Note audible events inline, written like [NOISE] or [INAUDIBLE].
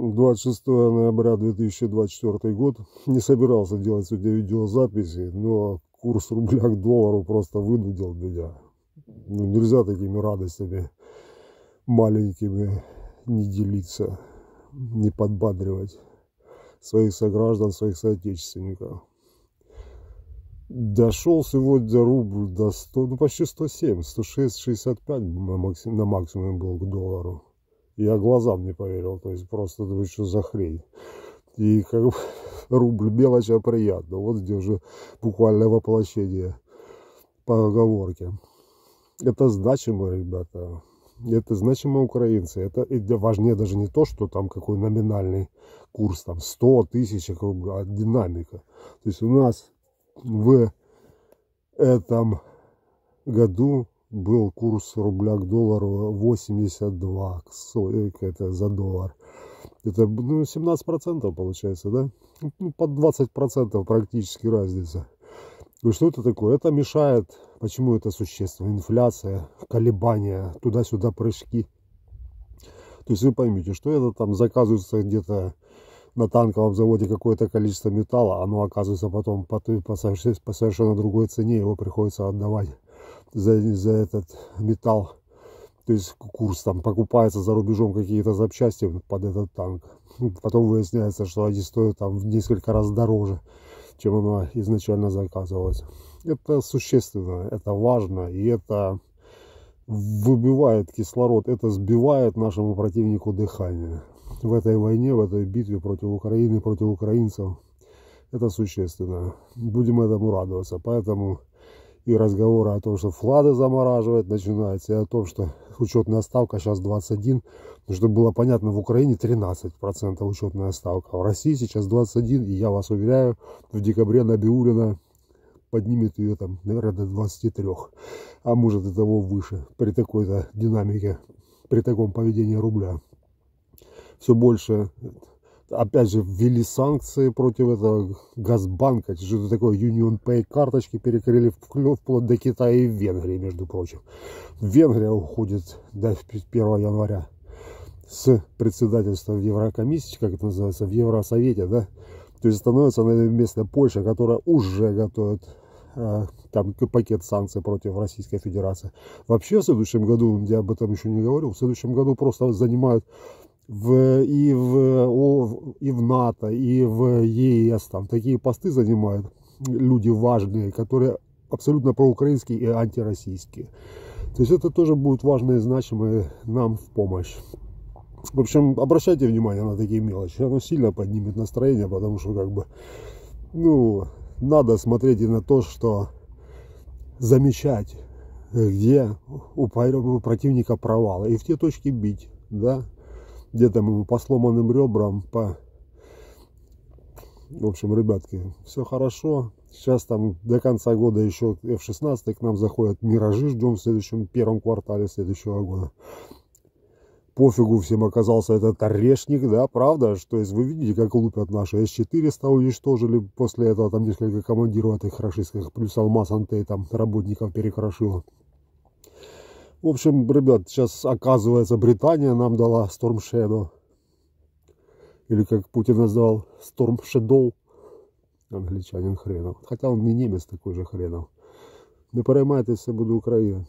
26 ноября 2024 год. Не собирался делать сегодня видеозаписи, но курс рубля к доллару просто вынудил меня. Ну, нельзя такими радостями маленькими не делиться, не подбадривать своих сограждан, своих соотечественников. Дошел сегодня рубль до 100, ну почти 107, 106, 65 на максимум был к доллару я глазам не поверил, то есть просто думаю, что за хрень. И как бы [LAUGHS] рубль мелочь, а приятно. Вот где уже буквальное воплощение поговорки. Это значимо, ребята. Это значимо украинцы. Это, это важнее даже не то, что там какой номинальный курс, там 100 тысяч рублей, а динамика. То есть у нас в этом году был курс рубля к доллару 82 э, это за доллар. Это ну, 17% получается, да? Ну, под 20% практически разница. И что это такое? Это мешает, почему это существенно, инфляция, колебания, туда-сюда прыжки. То есть вы поймите что это там заказывается где-то на танковом заводе какое-то количество металла, оно оказывается потом по, по, по совершенно другой цене, его приходится отдавать за, за этот металл. То есть курс там покупается за рубежом какие-то запчасти под этот танк. Ну, потом выясняется, что они стоят там в несколько раз дороже, чем она изначально заказывалась. Это существенно, это важно и это выбивает кислород, это сбивает нашему противнику дыхание. В этой войне, в этой битве против Украины, против украинцев это существенно. Будем этому радоваться. Поэтому и разговоры о том, что флады замораживает начинаются, и о том, что учетная ставка сейчас 21, ну, чтобы было понятно, в Украине 13% учетная ставка, а в России сейчас 21, и я вас уверяю, в декабре Набиулина поднимет ее там, наверное, до 23, а может и того выше при такой-то динамике, при таком поведении рубля. Все больше опять же, ввели санкции против этого Газбанка, что-то такое, Union Pay карточки перекрыли вплоть до Китая и Венгрии, между прочим. Венгрия уходит до 1 января с председательства в Еврокомиссии, как это называется, в Евросовете, да, то есть становится на место Польша, которая уже готовит э, там пакет санкций против Российской Федерации. Вообще в следующем году, я об этом еще не говорил, в следующем году просто занимают в, и, в, о, и в НАТО, и в ЕС. Там такие посты занимают люди важные, которые абсолютно проукраинские и антироссийские. То есть это тоже будет важно и значимо нам в помощь. В общем, обращайте внимание на такие мелочи. Оно сильно поднимет настроение, потому что как бы, ну, надо смотреть и на то, что замечать, где у противника провалы, и в те точки бить, да, где то ему по сломанным ребрам, по... В общем, ребятки, все хорошо. Сейчас там до конца года еще F-16 к нам заходят «Миражи», ждем в следующем первом квартале следующего года. Пофигу всем оказался этот орешник, да, правда? Что есть, вы видите, как лупят наши С-400 уничтожили, после этого там несколько командиров этих рашистских, плюс Алмаз Антей там работников перекрошил. В общем, ребят, сейчас оказывается Британия нам дала Storm Shadow. Или как Путин назвал, Storm Shadow. Англичанин хренов. Хотя он не немец такой же хренов. Не переймайтеся, буду Украина.